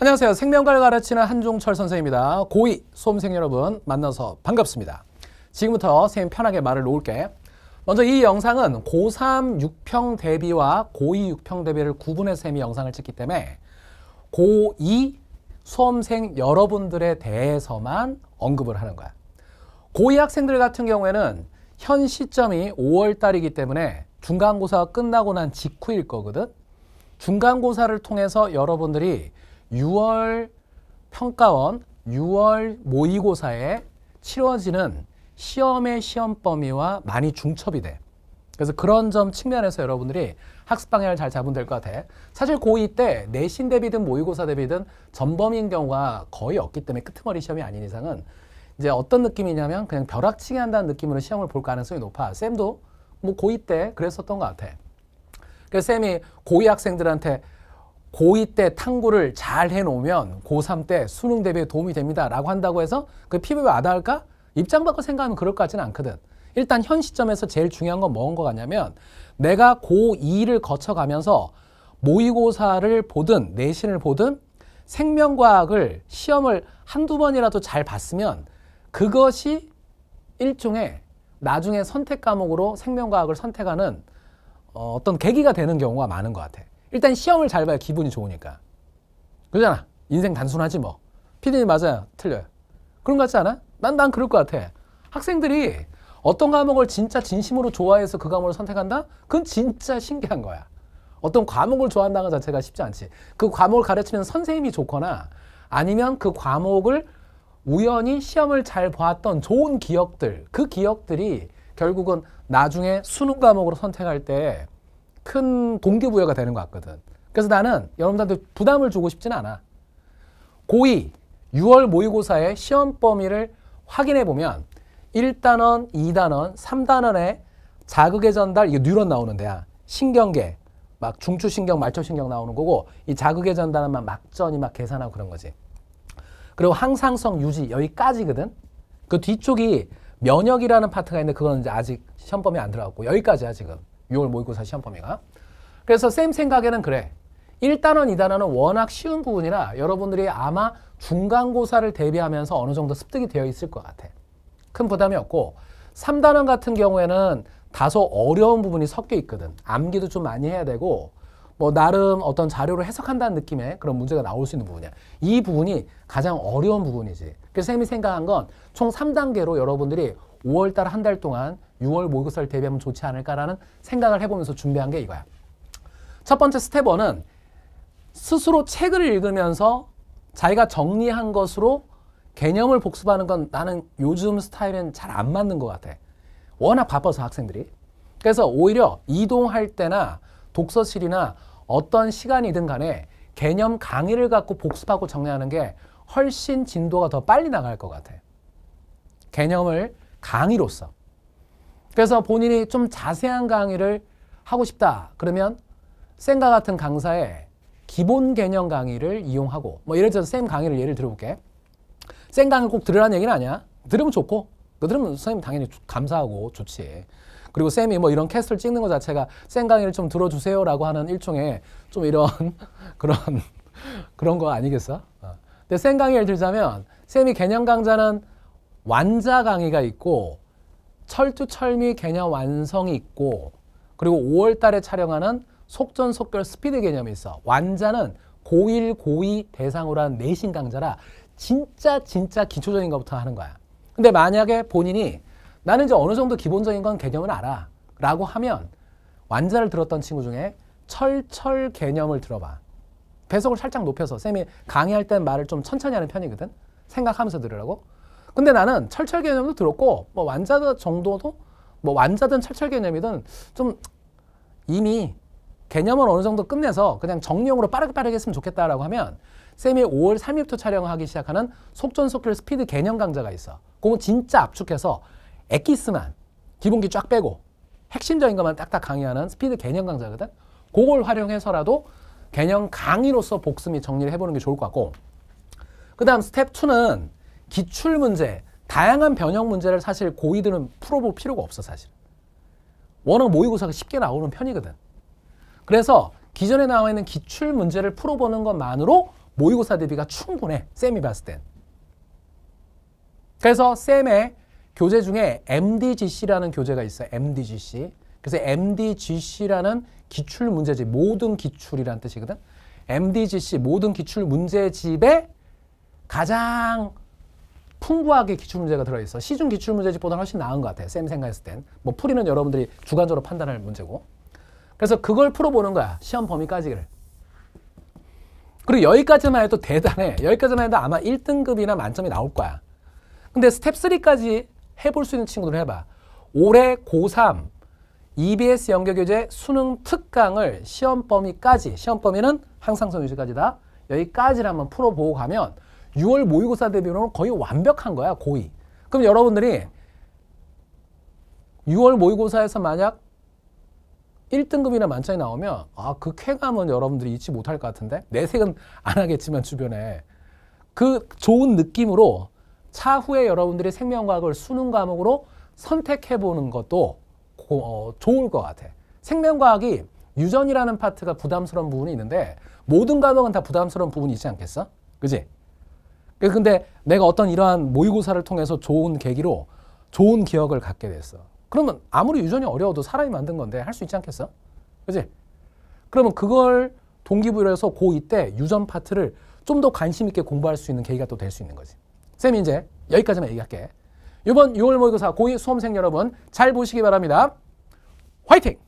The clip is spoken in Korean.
안녕하세요. 생명과를 가르치는 한종철 선생입니다. 고2 수험생 여러분 만나서 반갑습니다. 지금부터 선생님 편하게 말을 놓을게. 먼저 이 영상은 고3 6평 대비와 고2 6평 대비를 구분해서 쌤이 영상을 찍기 때문에 고2 수험생 여러분들에 대해서만 언급을 하는 거야. 고2 학생들 같은 경우에는 현 시점이 5월 달이기 때문에 중간고사가 끝나고 난 직후일 거거든. 중간고사를 통해서 여러분들이 6월 평가원, 6월 모의고사에 치러지는 시험의 시험 범위와 많이 중첩이 돼. 그래서 그런 점 측면에서 여러분들이 학습 방향을 잘 잡으면 될 것 같아. 사실 고2 때 내신 대비든 모의고사 대비든 전범인 경우가 거의 없기 때문에 끄트머리 시험이 아닌 이상은 이제 어떤 느낌이냐면 그냥 벼락치기 한다는 느낌으로 시험을 볼 가능성이 높아. 쌤도 뭐 고2 때 그랬었던 것 같아. 그래서 쌤이 고2 학생들한테 고2 때 탐구를 잘 해놓으면 고3 때 수능 대비에 도움이 됩니다. 라고 한다고 해서 그 피부에 와닿을까? 입장 바꿔 생각하면 그럴 것 같지는 않거든. 일단 현 시점에서 제일 중요한 건뭔것 같냐면 내가 고2를 거쳐가면서 모의고사를 보든 내신을 보든 생명과학을 시험을 한두 번이라도 잘 봤으면 그것이 일종의 나중에 선택 과목으로 생명과학을 선택하는 어, 어떤 계기가 되는 경우가 많은 것 같아. 일단 시험을 잘 봐야 기분이 좋으니까. 그러잖아. 인생 단순하지 뭐. 피디님 맞아요. 틀려요. 그런 것 같지 않아? 난, 난 그럴 것 같아. 학생들이 어떤 과목을 진짜 진심으로 좋아해서 그 과목을 선택한다? 그건 진짜 신기한 거야. 어떤 과목을 좋아한다는 자체가 쉽지 않지. 그 과목을 가르치는 선생님이 좋거나 아니면 그 과목을 우연히 시험을 잘 보았던 좋은 기억들, 그 기억들이 결국은 나중에 수능 과목으로 선택할 때큰 동기부여가 되는 것 같거든. 그래서 나는 여러분들한테 부담을 주고 싶진 않아. 고2 6월 모의고사의 시험 범위를 확인해 보면 1단원, 2단원, 3단원의 자극의 전달, 이게 뉴런 나오는데야. 신경계, 막 중추신경, 말초신경 나오는 거고 이 자극의 전달은 막 막전이 막 계산하고 그런 거지. 그리고 항상성 유지 여기까지거든. 그 뒤쪽이 면역이라는 파트가 있는데 그거는 이제 아직 시험범위 안 들어갔고 여기까지야 지금. 6월 모의고사 시험 범위가. 그래서 쌤 생각에는 그래. 1단원, 2단원은 워낙 쉬운 부분이라 여러분들이 아마 중간고사를 대비하면서 어느 정도 습득이 되어 있을 것 같아. 큰 부담이 없고 3단원 같은 경우에는 다소 어려운 부분이 섞여 있거든. 암기도 좀 많이 해야 되고 뭐 나름 어떤 자료를 해석한다는 느낌의 그런 문제가 나올 수 있는 부분이야. 이 부분이 가장 어려운 부분이지. 그래서 쌤이 생각한 건 총 3단계로 여러분들이 5월달 한 달 동안 6월 모의고사를 대비하면 좋지 않을까라는 생각을 해보면서 준비한 게 이거야. 첫 번째 스텝 1은 스스로 책을 읽으면서 자기가 정리한 것으로 개념을 복습하는 건 나는 요즘 스타일엔 잘 안 맞는 것 같아. 워낙 바빠서 학생들이. 그래서 오히려 이동할 때나 독서실이나 어떤 시간이든 간에 개념 강의를 갖고 복습하고 정리하는 게 훨씬 진도가 더 빨리 나갈 것 같아. 개념을 강의로서. 그래서 본인이 좀 자세한 강의를 하고 싶다. 그러면 쌤과 같은 강사의 기본 개념 강의를 이용하고 뭐 예를 들어서 쌤 강의를 예를 들어볼게. 쌤 강의를 꼭 들으라는 얘기는 아니야. 들으면 좋고 들으면 선생님 당연히 감사하고 좋지. 그리고 쌤이 뭐 이런 캐스트를 찍는 것 자체가 쌤 강의를 좀 들어주세요라고 하는 일종의 좀 이런 그런 그런 거 아니겠어? 어. 근데 쌤 강의를 들자면 쌤이 개념 강좌는 완자 강의가 있고 철두철미 개념 완성이 있고 그리고 5월 달에 촬영하는 속전속결 스피드 개념이 있어. 완자는 고1, 고2 대상으로 한 내신 강좌라 진짜 진짜 기초적인 것부터 하는 거야. 근데 만약에 본인이 나는 이제 어느 정도 기본적인 건 개념을 알아 라고 하면 완자를 들었던 친구 중에 철철 개념을 들어봐. 배속을 살짝 높여서 쌤이 강의할 때 말을 좀 천천히 하는 편이거든. 생각하면서 들으라고. 근데 나는 철철 개념도 들었고 뭐 완자 정도도 뭐 완자든 철철 개념이든 좀 이미 개념을 어느 정도 끝내서 그냥 정리용으로 빠르게 빠르게 했으면 좋겠다라고 하면 쌤이 5월 3일부터 촬영하기 시작하는 속전속결 스피드 개념 강좌가 있어. 그건 진짜 압축해서 엑기스만 기본기 쫙 빼고 핵심적인 것만 딱딱 강의하는 스피드 개념 강좌거든. 그걸 활용해서라도 개념 강의로서 복습 및 정리를 해보는 게 좋을 것 같고 그 다음 스텝 2는 기출 문제, 다양한 변형 문제를 사실 고이들은 풀어볼 필요가 없어 사실. 워낙 모의고사가 쉽게 나오는 편이거든. 그래서 기존에 나와 있는 기출 문제를 풀어보는 것만으로 모의고사 대비가 충분해. 쌤이 봤을 땐. 그래서 쌤의 교재 중에 MDGC라는 교재가 있어요. MDGC. 그래서 MDGC라는 기출 문제집, 모든 기출이란 뜻이거든. MDGC, 모든 기출 문제집에 가장 풍부하게 기출문제가 들어있어. 시중 기출문제집보다 훨씬 나은 것 같아요. 쌤 생각했을 땐. 뭐 풀이는 여러분들이 주관적으로 판단할 문제고. 그래서 그걸 풀어보는 거야. 시험 범위까지를. 그리고 여기까지만 해도 대단해. 여기까지만 해도 아마 1등급이나 만점이 나올 거야. 근데 스텝 3까지 해볼 수 있는 친구들 해봐. 올해 고3 EBS 연계교재 수능 특강을 시험 범위까지, 시험 범위는 항상 선유지까지다. 여기까지를 한번 풀어보고 가면 6월 모의고사 대비로는 거의 완벽한 거야, 고의. 그럼 여러분들이 6월 모의고사에서 만약 1등급이나 만점이 나오면 아, 그 쾌감은 여러분들이 잊지 못할 것 같은데 내색은 안 하겠지만 주변에 그 좋은 느낌으로 차후에 여러분들이 생명과학을 수능 과목으로 선택해보는 것도 고, 어, 좋을 것 같아. 생명과학이 유전이라는 파트가 부담스러운 부분이 있는데 모든 과목은 다 부담스러운 부분이 있지 않겠어? 그지? 그래서 근데 내가 어떤 이러한 모의고사를 통해서 좋은 계기로 좋은 기억을 갖게 됐어. 그러면 아무리 유전이 어려워도 사람이 만든 건데 할 수 있지 않겠어? 그지? 그러면 그걸 동기부여로 해서 고2 때 유전 파트를 좀 더 관심 있게 공부할 수 있는 계기가 또 될 수 있는 거지. 쌤이 이제 여기까지만 얘기할게. 이번 6월 모의고사 고2 수험생 여러분 잘 보시기 바랍니다. 화이팅!